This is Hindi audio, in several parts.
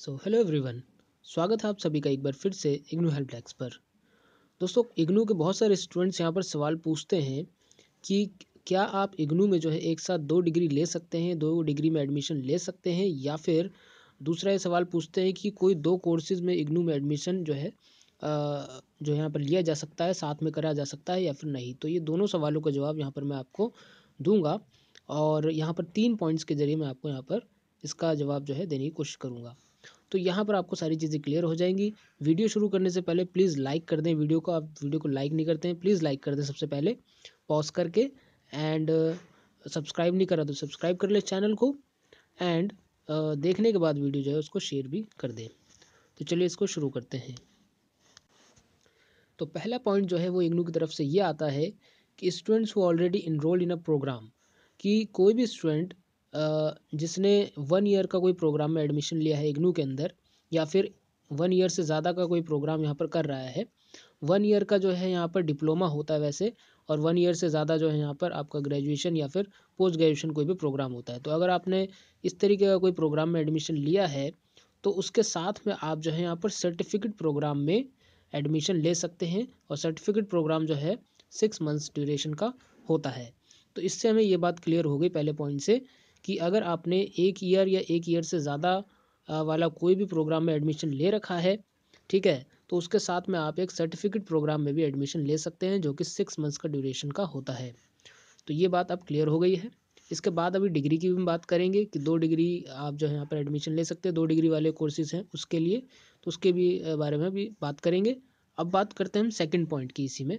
सो हेलो एवरीवन स्वागत है आप सभी का एक बार फिर से इग्नू हेल्प डेस्क पर दोस्तों इग्नू के बहुत सारे स्टूडेंट्स यहाँ पर सवाल पूछते हैं कि क्या आप इग्नू में जो है एक साथ दो डिग्री ले सकते हैं दो डिग्री में एडमिशन ले सकते हैं या फिर दूसरा ये सवाल पूछते हैं कि कोई दो कोर्सेज में इग्नू में एडमिशन जो है जो यहाँ पर लिया जा सकता है साथ में करा जा सकता है या फिर नहीं तो ये दोनों सवालों का जवाब यहाँ पर मैं आपको दूंगा और यहाँ पर तीन पॉइंट्स के ज़रिए मैं आपको यहाँ पर इसका जवाब जो है देने की कोशिश करूँगा तो यहाँ पर आपको सारी चीज़ें क्लियर हो जाएंगी वीडियो शुरू करने से पहले प्लीज़ लाइक कर दें वीडियो को आप वीडियो को लाइक नहीं करते हैं प्लीज़ लाइक कर दें सबसे पहले पॉज करके एंड सब्सक्राइब uh, नहीं करा तो सब्सक्राइब कर ले चैनल को एंड uh, देखने के बाद वीडियो जो है उसको शेयर भी कर दें तो चलिए इसको शुरू करते हैं तो पहला पॉइंट जो है वो इग्नू की तरफ से ये आता है कि students who already enrolled in a program कि कोई भी स्टूडेंट जिसने वन ईयर का कोई प्रोग्राम में एडमिशन लिया है इग्नू के अंदर या फिर वन ईयर से ज़्यादा का कोई प्रोग्राम यहाँ पर कर रहा है वन ईयर का जो है यहाँ पर डिप्लोमा होता है वैसे और वन ईयर से ज़्यादा जो है यहाँ पर आपका ग्रेजुएशन या फिर पोस्ट ग्रेजुएशन कोई भी प्रोग्राम होता है तो अगर आपने इस तरीके का कोई प्रोग्राम में एडमिशन लिया है तो उसके साथ में आप जो है यहाँ पर सर्टिफिकेट प्रोग्राम में एडमिशन ले सकते हैं और सर्टिफिकेट प्रोग्राम जो है सिक्स मंथ्स ड्यूरेशन का होता है तो इससे हमें ये बात क्लियर हो गई पहले पॉइंट से कि अगर आपने एक ईयर या एक ईयर से ज़्यादा वाला कोई भी प्रोग्राम में एडमिशन ले रखा है ठीक है तो उसके साथ में आप एक सर्टिफिकेट प्रोग्राम में भी एडमिशन ले सकते हैं जो कि सिक्स मंथ्स का ड्यूरेशन का होता है तो ये बात अब क्लियर हो गई है इसके बाद अभी डिग्री की भी हम बात करेंगे कि दो डिग्री आप जो है यहाँ पर एडमिशन ले सकते हैं दो डिग्री वाले कोर्सेज हैं उसके लिए तो उसके भी बारे में भी बात करेंगे अब बात करते हैं हम सेकेंड पॉइंट की इसी में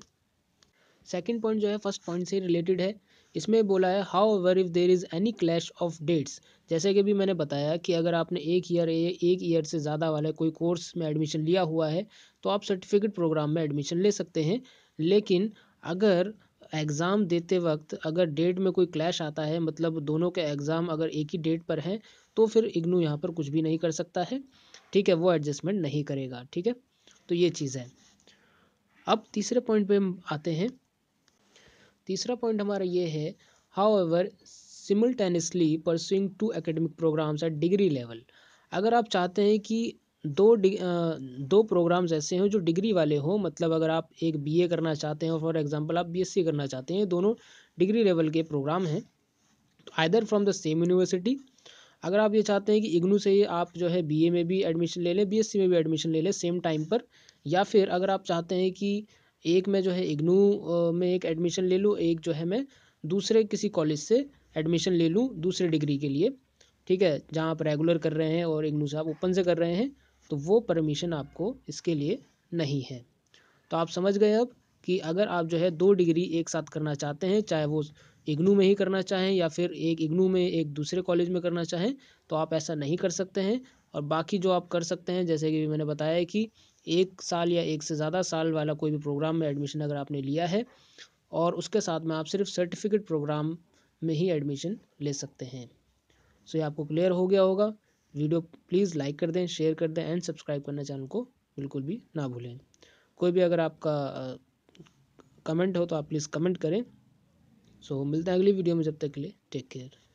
सेकेंड पॉइंट जो है फर्स्ट पॉइंट से रिलेटेड है इसमें बोला है however if there is any clash of dates जैसे कि भी मैंने बताया कि अगर आपने एक ईयर एक ईयर से ज़्यादा वाला कोई कोर्स में एडमिशन लिया हुआ है तो आप सर्टिफिकेट प्रोग्राम में एडमिशन ले सकते हैं लेकिन अगर एग्ज़ाम देते वक्त अगर डेट में कोई क्लैश आता है मतलब दोनों के एग्ज़ाम अगर एक ही डेट पर हैं तो फिर इग्नू यहाँ पर कुछ भी नहीं कर सकता है ठीक है वो एडजस्टमेंट नहीं करेगा ठीक है तो ये चीज़ है अब तीसरे पॉइंट पे आते हैं तीसरा पॉइंट हमारा ये है however simultaneously pursuing two academic programs at degree level अगर आप चाहते हैं कि दो दो प्रोग्राम्स ऐसे हों जो डिग्री वाले हों मतलब अगर आप एक बीए करना चाहते हैं फॉर एग्जांपल आप बीएससी करना चाहते हैं दोनों डिग्री लेवल के प्रोग्राम हैं तो either from the same university अगर आप ये चाहते हैं कि इग्नू से आप जो है बीए में भी एडमिशन ले लें बीएससी में भी एडमिशन ले लें सेम टाइम पर या फिर अगर आप चाहते हैं कि एक मैं जो है इग्नू में एक एडमिशन ले लूँ एक जो है मैं दूसरे किसी कॉलेज से एडमिशन ले लूँ दूसरे डिग्री के लिए ठीक है जहाँ आप रेगुलर कर रहे हैं और इग्नू से आप ओपन से कर रहे हैं तो वो परमिशन आपको इसके लिए नहीं है तो आप समझ गए अब कि अगर आप जो है दो डिग्री एक साथ करना चाहते हैं चाहे वो इग्नू में ही करना चाहें या फिर एक इग्नू में एक दूसरे कॉलेज में करना चाहें तो आप ऐसा नहीं कर सकते हैं और बाकी जो आप कर सकते हैं जैसे कि मैंने बताया कि एक साल या एक से ज़्यादा साल वाला कोई भी प्रोग्राम में एडमिशन अगर आपने लिया है और उसके साथ में आप सिर्फ सर्टिफिकेट प्रोग्राम में ही एडमिशन ले सकते हैं सो ये आपको क्लियर हो गया होगा वीडियो प्लीज़ लाइक कर दें शेयर कर दें एंड सब्सक्राइब करना चैनल को बिल्कुल भी ना भूलें कोई भी अगर आपका कमेंट हो तो आप प्लीज़ कमेंट करें सो so, मिलते हैं अगली वीडियो में जब तक के लिए टेक केयर